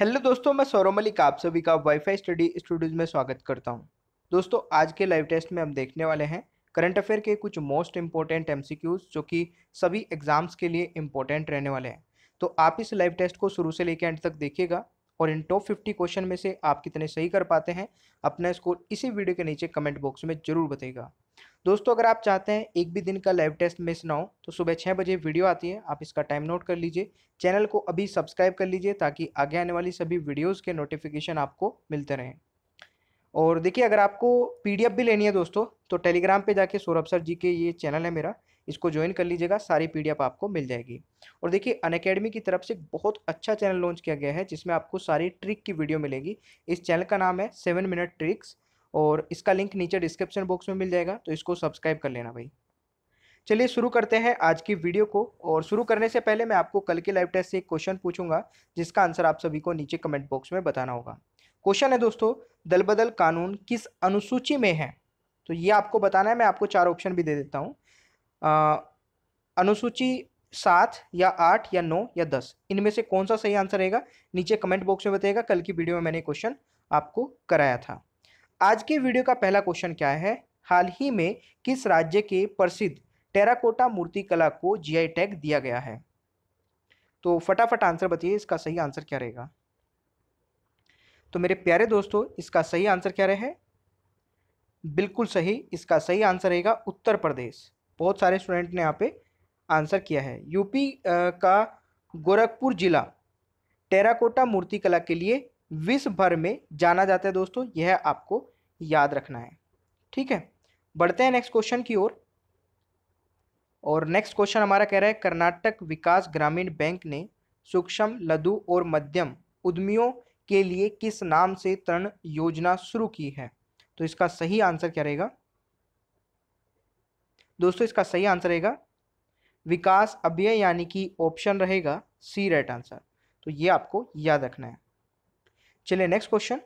hello दोस्तों मैं सौरभ मलिक आप सभी का वाईफाई स्टडी स्टूडियोज में स्वागत करता हूं दोस्तों आज के लाइव टेस्ट में हम देखने वाले हैं करंट अफेयर के कुछ मोस्ट इंपॉर्टेंट एमसीक्यूज जो कि सभी एग्जाम्स के लिए इम्पोर्टेंट रहने वाले हैं तो आप इस लाइव टेस्ट को शुरू से लेकर एंड तक देखिएगा और इन टॉप फिफ्टी क्वेश्चन में से आप कितने सही कर पाते हैं अपना स्कोर इसी वीडियो के नीचे कमेंट बॉक्स में जरूर बताइएगा दोस्तों अगर आप चाहते हैं एक भी दिन का लाइव टेस्ट मिस ना हो तो सुबह छः बजे वीडियो आती है आप इसका टाइम नोट कर लीजिए चैनल को अभी सब्सक्राइब कर लीजिए ताकि आगे आने वाली सभी वीडियोज़ के नोटिफिकेशन आपको मिलते रहें और देखिए अगर आपको पी भी लेनी है दोस्तों तो टेलीग्राम पर जाके सौरभ सर जी के ये चैनल है मेरा इसको ज्वाइन कर लीजिएगा सारी पी आपको मिल जाएगी और देखिए अकेडमी की तरफ से बहुत अच्छा चैनल लॉन्च किया गया है जिसमें आपको सारी ट्रिक की वीडियो मिलेगी इस चैनल का नाम है सेवन मिनट ट्रिक्स और इसका लिंक नीचे डिस्क्रिप्शन बॉक्स में मिल जाएगा तो इसको सब्सक्राइब कर लेना भाई चलिए शुरू करते हैं आज की वीडियो को और शुरू करने से पहले मैं आपको कल के लाइव टेस्ट से एक क्वेश्चन पूछूंगा जिसका आंसर आप सभी को नीचे कमेंट बॉक्स में बताना होगा क्वेश्चन है दोस्तों दल बदल कानून किस अनुसूची में है तो ये आपको बताना है मैं आपको चार ऑप्शन भी दे देता हूँ अनुसूची सात या आठ या नौ या दस इनमें से कौन सा सही आंसर रहेगा नीचे कमेंट बॉक्स में बताइएगा कल की वीडियो में मैंने क्वेश्चन आपको कराया था आज के वीडियो का पहला क्वेश्चन क्या है हाल ही में किस राज्य के प्रसिद्ध टेराकोटा मूर्ति कला को जीआई टैग दिया गया है तो फटाफट आंसर बताइए इसका सही आंसर क्या रहेगा तो मेरे प्यारे दोस्तों इसका सही आंसर क्या रहे बिल्कुल सही इसका सही आंसर रहेगा उत्तर प्रदेश बहुत सारे स्टूडेंट ने यहाँ पे आंसर किया है यूपी का गोरखपुर जिला टेराकोटा मूर्तिकला के लिए विश्व भर में जाना जाता है दोस्तों यह आपको याद रखना है ठीक है बढ़ते हैं नेक्स्ट क्वेश्चन की ओर और, नेक्स्ट क्वेश्चन हमारा कह रहा है कर्नाटक विकास ग्रामीण बैंक ने सूक्ष्म लघु और मध्यम उद्यमियों के लिए किस नाम से तरण योजना शुरू की है तो इसका सही आंसर क्या रहेगा दोस्तों इसका सही आंसर रहेगा विकास अभ्यय यानी कि ऑप्शन रहेगा सी राइट आंसर तो ये आपको याद रखना है चलिए नेक्स्ट क्वेश्चन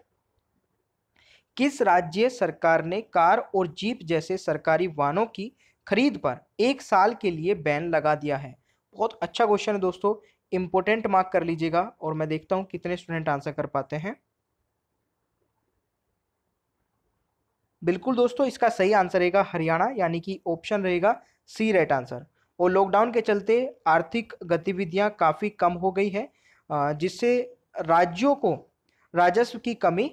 किस राज्य सरकार ने कार और जीप जैसे सरकारी वाहनों की खरीद पर एक साल के लिए बैन लगा दिया है बहुत अच्छा क्वेश्चन है दोस्तों इंपोर्टेंट मार्क कर लीजिएगा और मैं देखता हूँ कितने स्टूडेंट आंसर कर पाते हैं बिल्कुल दोस्तों इसका सही आंसर रहेगा हरियाणा यानी कि ऑप्शन रहेगा सी राइट आंसर और लॉकडाउन के चलते आर्थिक गतिविधियां काफ़ी कम हो गई है जिससे राज्यों को राजस्व की कमी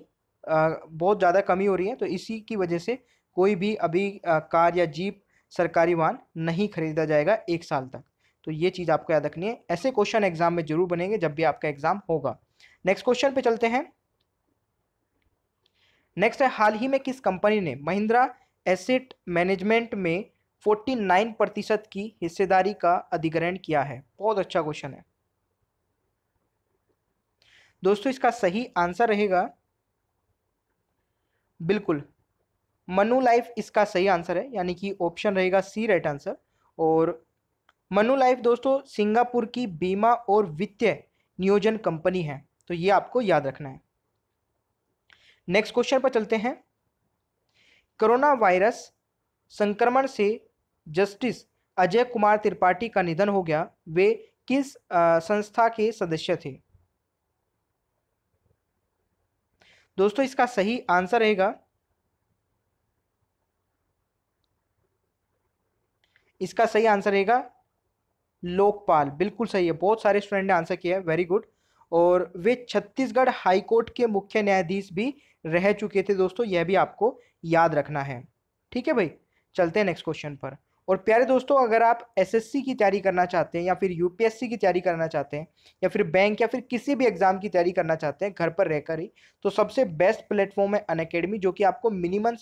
बहुत ज़्यादा कमी हो रही है तो इसी की वजह से कोई भी अभी कार या जीप सरकारी वाहन नहीं खरीदा जाएगा एक साल तक तो ये चीज़ आपको याद रखनी है ऐसे क्वेश्चन एग्जाम में जरूर बनेंगे जब भी आपका एग्जाम होगा नेक्स्ट क्वेश्चन पे चलते हैं नेक्स्ट है हाल ही में किस कंपनी ने महिंद्रा एसेट मैनेजमेंट में 49 प्रतिशत की हिस्सेदारी का अधिग्रहण किया है बहुत अच्छा क्वेश्चन है दोस्तों इसका सही आंसर रहेगा बिल्कुल मनु लाइफ इसका सही आंसर है यानी कि ऑप्शन रहेगा सी राइट आंसर और मनु लाइफ दोस्तों सिंगापुर की बीमा और वित्तीय नियोजन कंपनी है तो ये आपको याद रखना है नेक्स्ट क्वेश्चन पर चलते हैं कोरोना वायरस संक्रमण से जस्टिस अजय कुमार त्रिपाठी का निधन हो गया वे किस आ, संस्था के सदस्य थे दोस्तों इसका सही आंसर रहेगा इसका सही आंसर रहेगा लोकपाल बिल्कुल सही है बहुत सारे स्टूडेंट ने आंसर किया है वेरी गुड और वे छत्तीसगढ़ हाईकोर्ट के मुख्य न्यायाधीश भी रह चुके थे दोस्तों यह भी आपको याद रखना है ठीक है भाई चलते हैं नेक्स्ट क्वेश्चन पर और प्यारे दोस्तों अगर आप एसएससी की तैयारी करना चाहते हैं या फिर यूपीएससी की तैयारी करना चाहते हैं या फिर बैंक या फिर किसी भी एग्ज़ाम की तैयारी करना चाहते हैं घर पर रहकर ही तो सबसे बेस्ट प्लेटफॉर्म है अनकेडमी जो कि आपको मिनिमम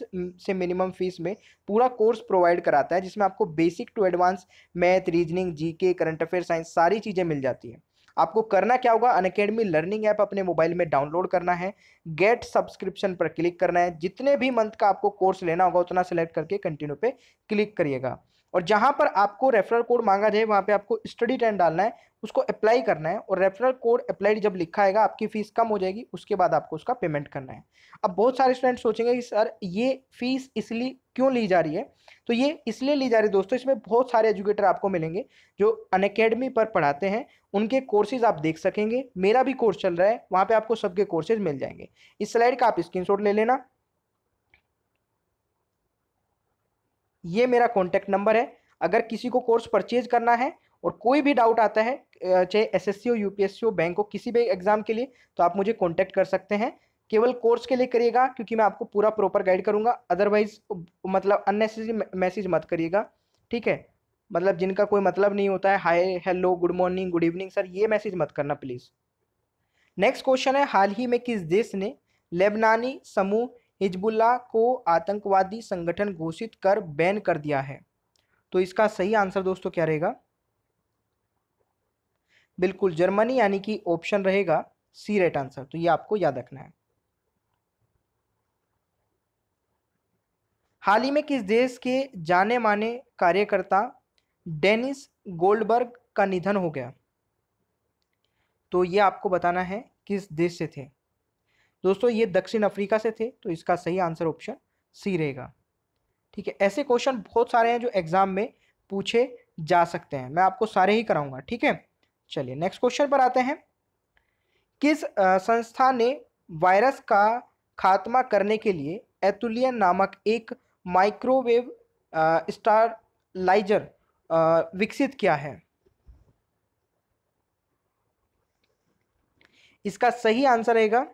से मिनिमम फीस में पूरा कोर्स प्रोवाइड कराता है जिसमें आपको basic to advance math reasoning जी करंट अफेयर साइंस सारी चीज़ें मिल जाती हैं आपको करना क्या होगा अनकेडमी लर्निंग ऐप अपने मोबाइल में डाउनलोड करना है गेट सब्सक्रिप्शन पर क्लिक करना है जितने भी मंथ का आपको कोर्स लेना होगा उतना सेलेक्ट करके कंटिन्यू पे क्लिक करिएगा और जहाँ पर आपको रेफरल कोड मांगा जाए वहाँ पे आपको स्टडी टेन डालना है उसको अप्लाई करना है और रेफरल कोड अप्लाइड जब लिखा आएगा आपकी फ़ीस कम हो जाएगी उसके बाद आपको उसका पेमेंट करना है अब बहुत सारे स्टूडेंट सोचेंगे कि सर ये फ़ीस इसलिए क्यों ली जा रही है तो ये इसलिए ली जा रही है दोस्तों इसमें बहुत सारे एजुकेटर आपको मिलेंगे जो अनकेडमी पर पढ़ाते हैं उनके कोर्सेज आप देख सकेंगे मेरा भी कोर्स चल रहा है वहाँ पर आपको सबके कोर्सेज मिल जाएंगे इस स्लाइड का आप स्क्रीन ले लेना ये मेरा कॉन्टैक्ट नंबर है अगर किसी को कोर्स परचेज करना है और कोई भी डाउट आता है चाहे एस एस सी हो यू पी एस सी हो बैंक हो किसी भी एग्ज़ाम के लिए तो आप मुझे कॉन्टैक्ट कर सकते हैं केवल कोर्स के लिए करिएगा क्योंकि मैं आपको पूरा प्रॉपर गाइड करूँगा अदरवाइज मतलब अननेसेसरी मैसेज मत करिएगा ठीक है मतलब जिनका कोई मतलब नहीं होता है hi hello good morning good evening sir ये मैसेज मत करना प्लीज़ नेक्स्ट क्वेश्चन है हाल ही में किस देश ने लेबनानी समूह हिजबुल्ला को आतंकवादी संगठन घोषित कर बैन कर दिया है तो इसका सही आंसर दोस्तों क्या रहेगा बिल्कुल जर्मनी यानी कि ऑप्शन रहेगा सी राइट आंसर तो ये आपको याद रखना है हाल ही में किस देश के जाने माने कार्यकर्ता डेनिस गोल्डबर्ग का निधन हो गया तो ये आपको बताना है किस देश से थे दोस्तों ये दक्षिण अफ्रीका से थे तो इसका सही आंसर ऑप्शन सी रहेगा ठीक है ऐसे क्वेश्चन बहुत सारे हैं जो एग्जाम में पूछे जा सकते हैं मैं आपको सारे ही कराऊंगा ठीक है चलिए नेक्स्ट क्वेश्चन पर आते हैं किस संस्था ने वायरस का खात्मा करने के लिए एतुलियन नामक एक माइक्रोवेव स्टारलाइजर विकसित किया है इसका सही आंसर रहेगा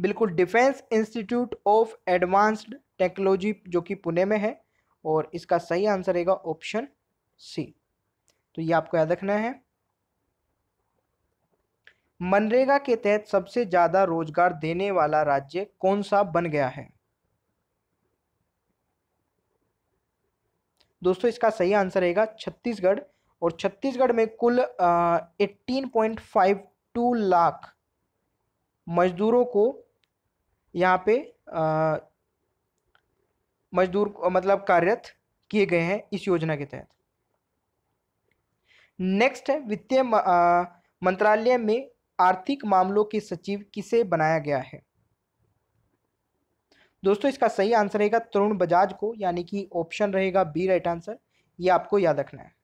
बिल्कुल defence institute of advanced technology जो कि पुणे में है और इसका सही आंसर रहेगा ऑप्शन सी तो ये आपको याद रखना है मनरेगा के तहत सबसे ज़्यादा रोजगार देने वाला राज्य कौन सा बन गया है दोस्तों इसका सही आंसर रहेगा छत्तीसगढ़ और छत्तीसगढ़ में कुल eighteen point five two lakh मजदूरों को यहाँ पे मजदूर मतलब कार्यरत किए गए हैं इस योजना के तहत नेक्स्ट है वित्तीय मंत्रालय में आर्थिक मामलों के सचिव किसे बनाया गया है दोस्तों इसका सही आंसर रहेगा तरुण बजाज को यानी कि ऑप्शन रहेगा बी राइट आंसर ये आपको याद रखना है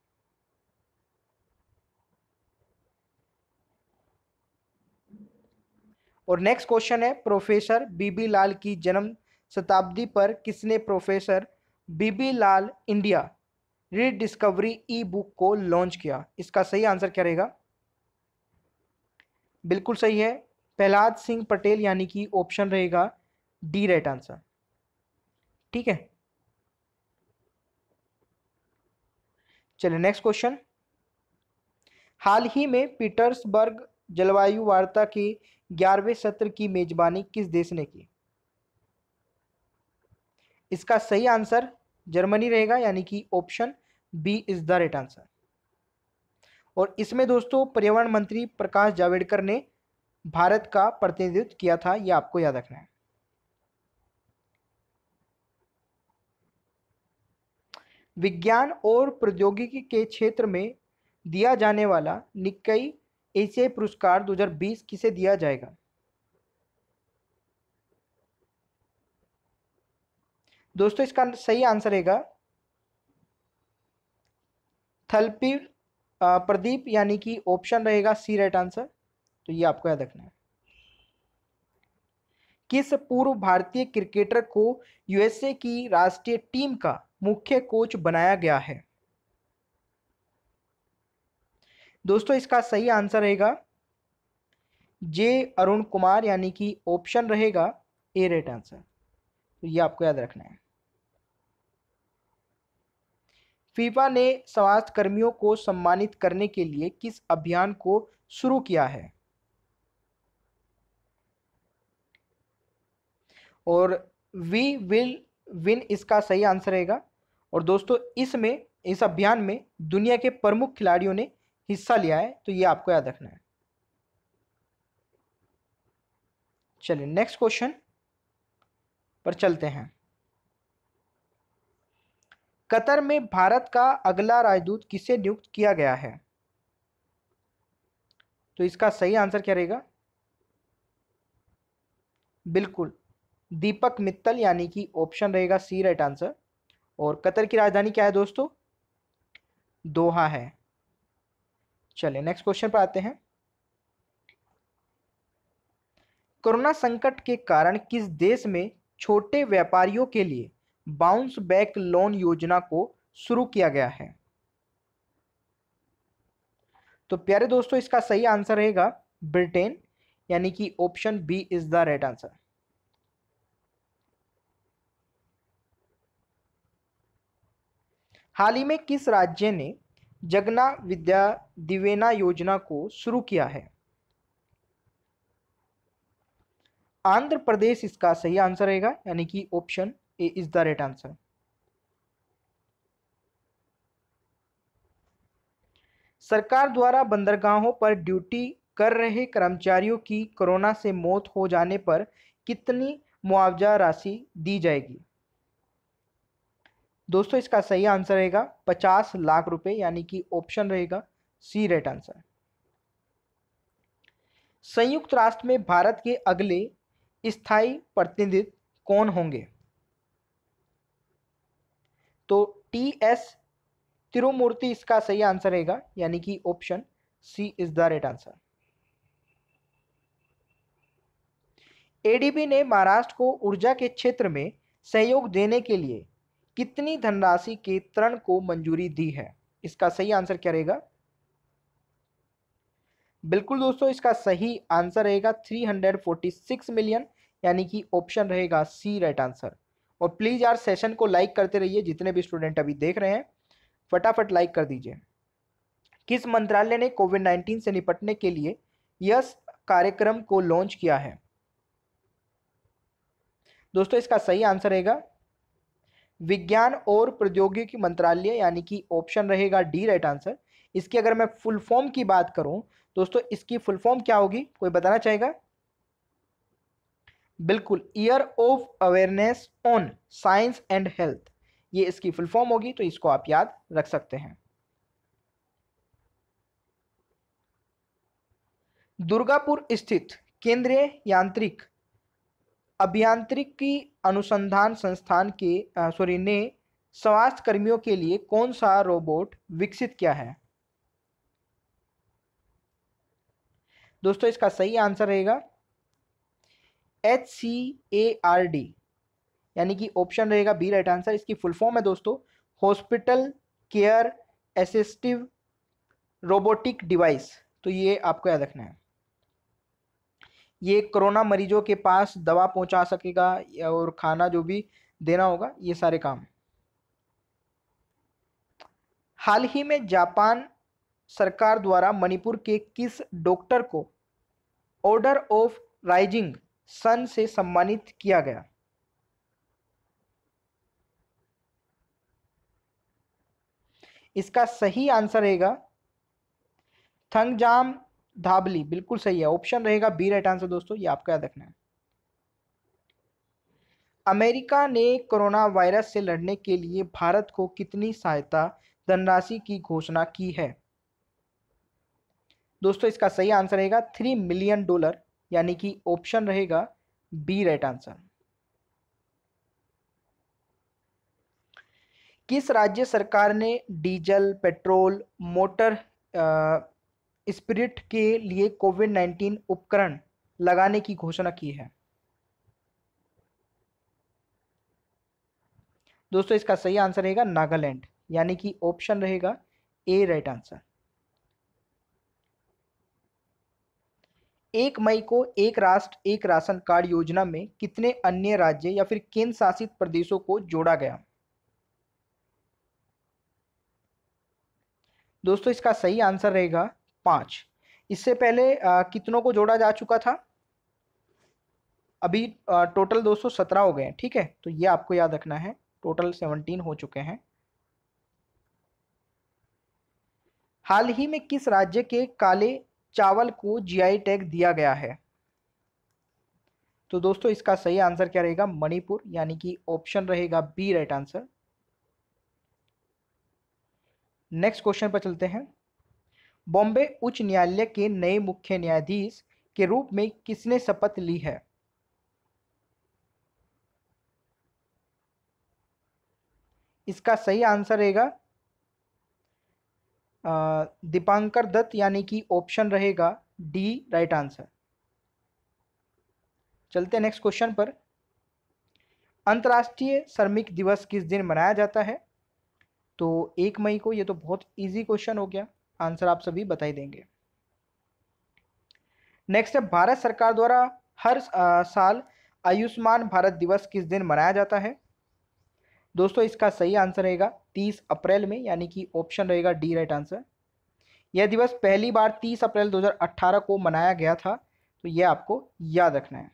और नेक्स्ट क्वेश्चन है प्रोफेसर बीबी लाल की जन्म शताब्दी पर किसने professor B B Lal India rediscovery e book को लॉन्च किया इसका सही आंसर क्या रहेगा बिल्कुल सही है प्रहलाद सिंह पटेल यानी कि ऑप्शन रहेगा डी राइट आंसर ठीक है चलिए नेक्स्ट क्वेश्चन हाल ही में पीटर्सबर्ग जलवायु वार्ता की ग्यारहवें सत्र की मेजबानी किस देश ने की इसका सही आंसर जर्मनी रहेगा यानी कि option B is the right answer और इसमें दोस्तों पर्यावरण मंत्री प्रकाश जावड़ेकर ने भारत का प्रतिनिधित्व किया था यह आपको याद रखना है विज्ञान और प्रौद्योगिकी के क्षेत्र में दिया जाने वाला निकाय एशियाई पुरस्कार 2020 किसे दिया जाएगा दोस्तों इसका सही आंसर रहेगा थलपी प्रदीप यानी कि ऑप्शन रहेगा सी राइट आंसर तो ये आपको याद रखना है किस पूर्व भारतीय क्रिकेटर को यूएसए की राष्ट्रीय टीम का मुख्य कोच बनाया गया है दोस्तों इसका सही आंसर रहेगा जे अरुण कुमार यानी कि ऑप्शन रहेगा ए रेट आंसर तो ये आपको याद रखना है फीफा ने स्वास्थ्य कर्मियों को सम्मानित करने के लिए किस अभियान को शुरू किया है और वी विल विन इसका सही आंसर रहेगा और दोस्तों इसमें इस अभियान में दुनिया के प्रमुख खिलाड़ियों ने हिस्सा लिया है तो ये आपको याद रखना है चलिए नेक्स्ट क्वेश्चन पर चलते हैं कतर में भारत का अगला राजदूत किसे नियुक्त किया गया है तो इसका सही आंसर क्या रहेगा बिल्कुल दीपक मित्तल यानी कि ऑप्शन रहेगा सी राइट आंसर और कतर की राजधानी क्या है दोस्तों दोहा है चलिए नेक्स्ट क्वेश्चन पर आते हैं कोरोना संकट के कारण किस देश में छोटे व्यापारियों के लिए बाउंस बैक लोन योजना को शुरू किया गया है तो प्यारे दोस्तों इसका सही आंसर रहेगा ब्रिटेन यानी कि option B is the right answer हाल ही में किस राज्य ने जगना विद्या दिवेना योजना को शुरू किया है आंध्र प्रदेश इसका सही आंसर रहेगा यानी कि option A is the right answer सरकार द्वारा बंदरगाहों पर ड्यूटी कर रहे कर्मचारियों की कोरोना से मौत हो जाने पर कितनी मुआवजा राशि दी जाएगी दोस्तों इसका सही आंसर रहेगा पचास लाख रुपए यानी कि ऑप्शन रहेगा सी रेट आंसर संयुक्त राष्ट्र में भारत के अगले स्थायी प्रतिनिधित्व कौन होंगे तो टी एस तिरुमूर्ति इसका सही आंसर रहेगा यानी कि option C is the right answer ADB ने महाराष्ट्र को ऊर्जा के क्षेत्र में सहयोग देने के लिए कितनी धनराशि के तरण को मंजूरी दी है इसका सही आंसर क्या रहेगा बिल्कुल दोस्तों इसका सही आंसर रहेगा 346 मिलियन यानी कि ऑप्शन रहेगा सी राइट आंसर और प्लीज़ यार सेशन को लाइक करते रहिए जितने भी स्टूडेंट अभी देख रहे हैं फटाफट लाइक कर दीजिए किस मंत्रालय ने कोविड नाइन्टीन से निपटने के लिए यह कार्यक्रम को लॉन्च किया है दोस्तों इसका सही आंसर रहेगा विज्ञान और प्रौद्योगिकी मंत्रालय यानी कि ऑप्शन रहेगा डी राइट आंसर इसकी अगर मैं फुल फॉर्म की बात करूं दोस्तों इसकी फुल फॉर्म क्या होगी कोई बताना चाहेगा बिल्कुल year of awareness on science and health ये इसकी फुल फॉर्म होगी तो इसको आप याद रख सकते हैं दुर्गापुर स्थित केंद्रीय यांत्रिक अभियांत्रिकी अनुसंधान संस्थान के सॉरी ने स्वास्थ्य कर्मियों के लिए कौन सा रोबोट विकसित किया है दोस्तों इसका सही आंसर रहेगा H C A R D यानी कि ऑप्शन रहेगा बी राइट आंसर इसकी फुल फॉर्म है दोस्तों hospital care assistive robotic device तो ये आपको याद रखना है ये कोरोना मरीजों के पास दवा पहुंचा सकेगा और खाना जो भी देना होगा ये सारे काम हाल ही में जापान सरकार द्वारा मणिपुर के किस डॉक्टर को ऑर्डर ऑफ राइजिंग सन से सम्मानित किया गया इसका सही आंसर रहेगा थंगजाम धाबली बिल्कुल सही है ऑप्शन रहेगा बी राइट आंसर दोस्तों ये आपको याद रखना है अमेरिका ने कोरोना वायरस से लड़ने के लिए भारत को कितनी सहायता धनराशि की घोषणा की है दोस्तों इसका सही आंसर रहेगा थ्री मिलियन डॉलर यानी कि ऑप्शन रहेगा बी राइट आंसर किस राज्य सरकार ने डीजल पेट्रोल मोटर आ, स्पिरिट के लिए कोविड नाइन्टीन उपकरण लगाने की घोषणा की है दोस्तों इसका सही आंसर रहेगा नागालैंड यानी कि ऑप्शन रहेगा ए राइट आंसर एक मई को एक राष्ट्र एक राशन कार्ड योजना में कितने अन्य राज्य या फिर केंद्र शासित प्रदेशों को जोड़ा गया दोस्तों इसका सही आंसर रहेगा पाँच इससे पहले आ, कितनों को जोड़ा जा चुका था अभी आ, टोटल 217 हो गए हैं ठीक है तो ये आपको याद रखना है टोटल 17 हो चुके हैं हाल ही में किस राज्य के काले चावल को जीआई टैग दिया गया है तो दोस्तों इसका सही आंसर क्या रहेगा मणिपुर यानी कि ऑप्शन रहेगा B right answer next question पर चलते हैं बॉम्बे उच्च न्यायालय के नए मुख्य न्यायाधीश के रूप में किसने शपथ ली है इसका सही आंसर रहेगा दीपांकर दत्त यानी कि ऑप्शन रहेगा डी राइट आंसर चलते नेक्स्ट क्वेश्चन पर अंतर्राष्ट्रीय श्रमिक दिवस किस दिन मनाया जाता है तो एक मई को ये तो बहुत इजी क्वेश्चन हो गया आंसर आप सभी बताई देंगे नेक्स्ट है भारत सरकार द्वारा हर साल आयुष्मान भारत दिवस किस दिन मनाया जाता है दोस्तों इसका सही आंसर रहेगा 30 अप्रैल में यानी कि ऑप्शन रहेगा डी राइट आंसर यह दिवस पहली बार 30 अप्रैल 2018 को मनाया गया था तो यह आपको याद रखना है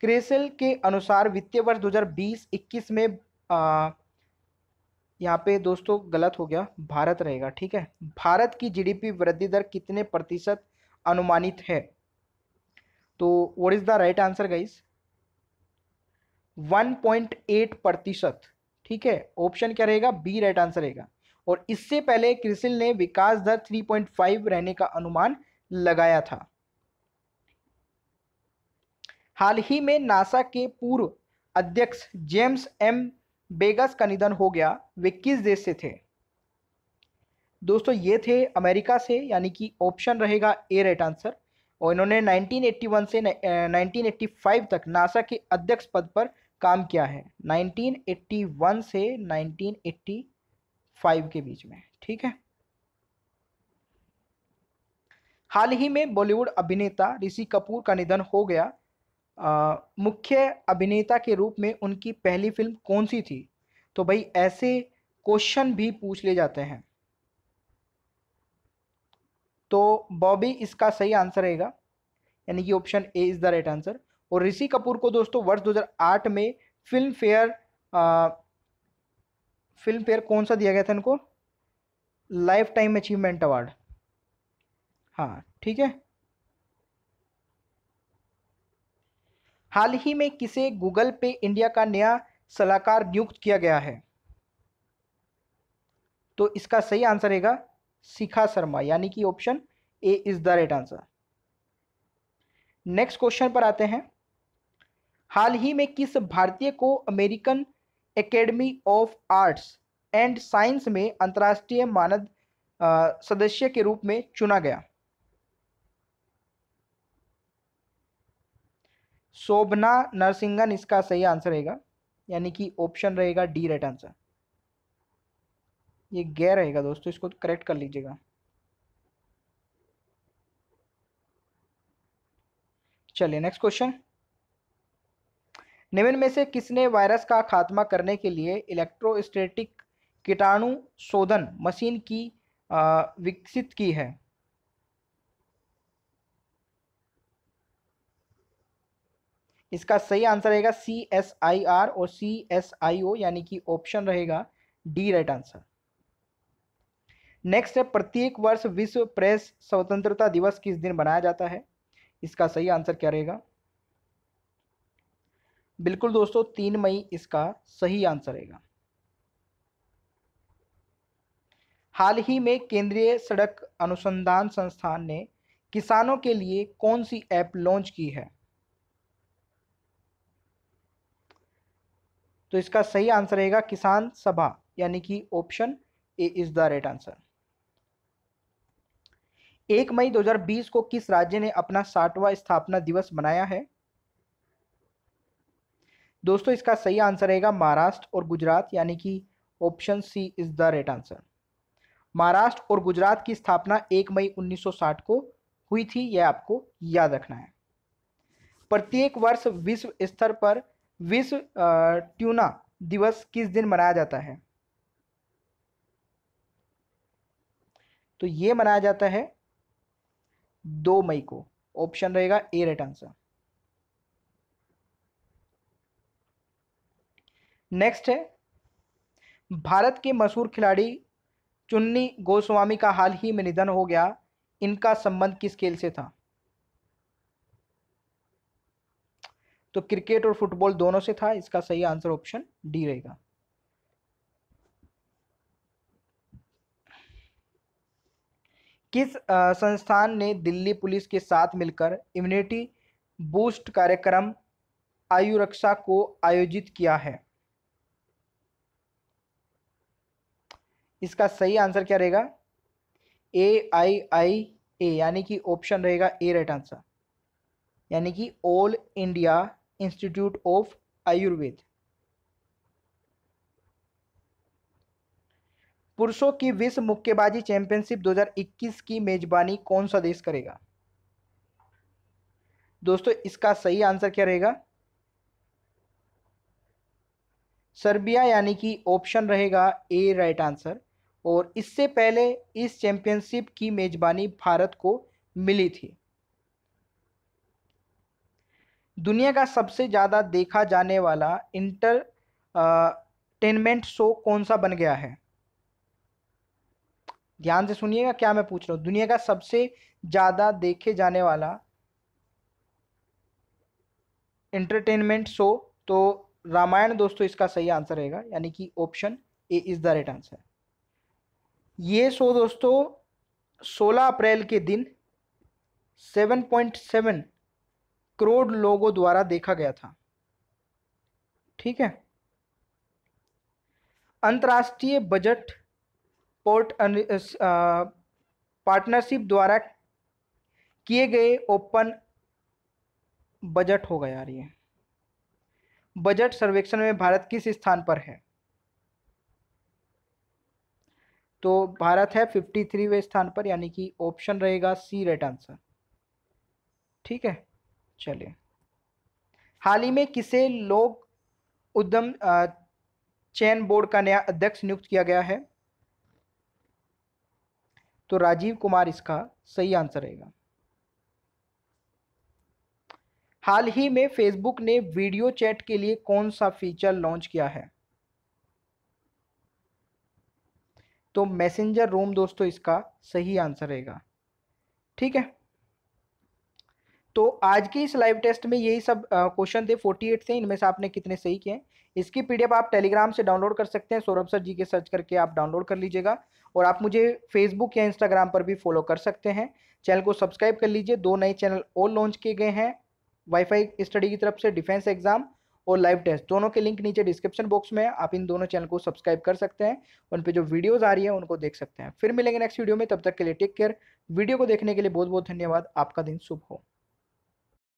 क्रेसल के अनुसार वित्तीय वर्ष 2020-21 में यहाँ पे दोस्तों गलत हो गया भारत रहेगा ठीक है भारत की जीडीपी वृद्धि दर कितने प्रतिशत अनुमानित है तो what is the right answer guys 1.8 प्रतिशत ठीक है ऑप्शन क्या रहेगा बी राइट आंसर रहेगा और इससे पहले क्रिसिल ने विकास दर 3.5 रहने का अनुमान लगाया था हाल ही में नासा के पूर्व अध्यक्ष जेम्स एम बेगस का निधन हो गया वे किस देश से थे दोस्तों ये थे अमेरिका से यानी कि ऑप्शन रहेगा ए राइट आंसर और इन्होंने 1981 से 1985 तक नासा के अध्यक्ष पद पर काम किया है 1981 से 1985 के बीच में ठीक है हाल ही में बॉलीवुड अभिनेता ऋषि कपूर का निधन हो गया मुख्य अभिनेता के रूप में उनकी पहली फिल्म कौन सी थी तो भाई ऐसे क्वेश्चन भी पूछ ले जाते हैं तो बॉबी इसका सही आंसर रहेगा यानी कि option A is the right answer और ऋषि कपूर को दोस्तों वर्ष 2008 में फिल्म फेयर फिल्म फेयर कौन सा दिया गया था इनको लाइफ टाइम अचीवमेंट अवार्ड हाँ ठीक है हाल ही में किसे गूगल पे इंडिया का नया सलाहकार नियुक्त किया गया है तो इसका सही आंसर रहेगा शिखा शर्मा यानी कि option A is the right answer next question पर आते हैं हाल ही में किस भारतीय को American Academy of Arts and Science में अंतर्राष्ट्रीय मानद सदस्य के रूप में चुना गया शोभना नरसिंहन इसका सही आंसर रहेगा यानी कि ऑप्शन रहेगा डी राइट आंसर ये गै रहेगा दोस्तों इसको करेक्ट कर लीजिएगा चलिए नेक्स्ट क्वेश्चन निम्न में से किसने वायरस का खात्मा करने के लिए इलेक्ट्रोस्टेटिक कीटाणु शोधन मशीन की आ, विकसित की है इसका सही आंसर रहेगा सी एस आई आर और सी एस आई ओ यानी कि ऑप्शन रहेगा डी राइट आंसर नेक्स्ट है प्रत्येक वर्ष विश्व प्रेस स्वतंत्रता दिवस किस दिन मनाया जाता है इसका सही आंसर क्या रहेगा बिल्कुल दोस्तों तीन मई इसका सही आंसर रहेगा हाल ही में केंद्रीय सड़क अनुसंधान संस्थान ने किसानों के लिए कौन सी ऐप लॉन्च की है तो इसका सही आंसर रहेगा किसान सभा यानी कि option A is the right answer एक मई 2020 को किस राज्य ने अपना साठवा स्थापना दिवस मनाया है दोस्तों इसका सही आंसर रहेगा महाराष्ट्र और गुजरात यानी कि option C is the right answer Maharashtra और गुजरात की स्थापना 1 मई 1960 को हुई थी यह आपको याद रखना है प्रत्येक वर्ष विश्व स्तर पर विश्व ट्यूना दिवस किस दिन मनाया जाता है तो ये मनाया जाता है दो मई को ऑप्शन रहेगा ए राइट आंसर नेक्स्ट है भारत के मशहूर खिलाड़ी चुन्नी गोस्वामी का हाल ही में निधन हो गया इनका संबंध किस खेल से था तो क्रिकेट और फुटबॉल दोनों से था इसका सही आंसर ऑप्शन डी रहेगा किस संस्थान ने दिल्ली पुलिस के साथ मिलकर इम्यूनिटी बूस्ट कार्यक्रम आयु रक्षा को आयोजित किया है इसका सही आंसर क्या रहेगा ए आई आई ए यानी कि ऑप्शन रहेगा ए राइट आंसर यानी कि all India Institute of Ayurveda पुरुषों की विश्व मुक्केबाजी चैंपियनशिप 2021 की मेजबानी कौन सा देश करेगा दोस्तों इसका सही आंसर क्या रहेगा सर्बिया यानी कि ऑप्शन रहेगा ए राइट आंसर और इससे पहले इस चैंपियनशिप की मेज़बानी भारत को मिली थी दुनिया का सबसे ज़्यादा देखा जाने वाला इंटरटेनमेंट शो कौन सा बन गया है ध्यान से सुनिएगा क्या मैं पूछ रहा हूँ दुनिया का सबसे ज़्यादा देखे जाने वाला इंटरटेनमेंट शो तो रामायण दोस्तों इसका सही आंसर रहेगा यानी कि option A is the right answer ये शो दोस्तों 16 अप्रैल के दिन 7.7 करोड़ लोगों द्वारा देखा गया था ठीक है अंतर्राष्ट्रीय बजट पोर्ट पार्टनरशिप द्वारा किए गए ओपन बजट हो गया ये बजट सर्वेक्षण में भारत किस स्थान पर है तो भारत है फिफ्टी वे स्थान पर यानी कि ऑप्शन रहेगा सी राइट आंसर ठीक है चलिए हाल ही में किसे लोक उद्यम चयन बोर्ड का नया अध्यक्ष नियुक्त किया गया है तो राजीव कुमार इसका सही आंसर रहेगा हाल ही में फेसबुक ने वीडियो चैट के लिए कौन सा फीचर लॉन्च किया है तो मैसेंजर रूम दोस्तों इसका सही आंसर रहेगा ठीक है तो आज के इस लाइव टेस्ट में यही सब क्वेश्चन थे 48 थे इनमें से आपने कितने सही किए इसकी पीडीएफ आप टेलीग्राम से डाउनलोड कर सकते हैं सौरभ सर जी के सर्च करके आप डाउनलोड कर लीजिएगा और आप मुझे फेसबुक या इंस्टाग्राम पर भी फॉलो कर सकते हैं चैनल को सब्सक्राइब कर लीजिए दो नए चैनल और लॉन्च किए गए हैं वाईफाई स्टडी की तरफ से डिफेंस एग्जाम और लाइव टेस्ट दोनों के लिंक नीचे डिस्क्रिप्शन बॉक्स में है आप इन दोनों चैनल को सब्सक्राइब कर सकते हैं उन पर जो वीडियोज़ आ रही है उनको देख सकते हैं फिर मिलेंगे नेक्स्ट वीडियो में तब तक के लिए टेक केयर वीडियो को देखने के लिए बहुत बहुत धन्यवाद आपका दिन शुभ हो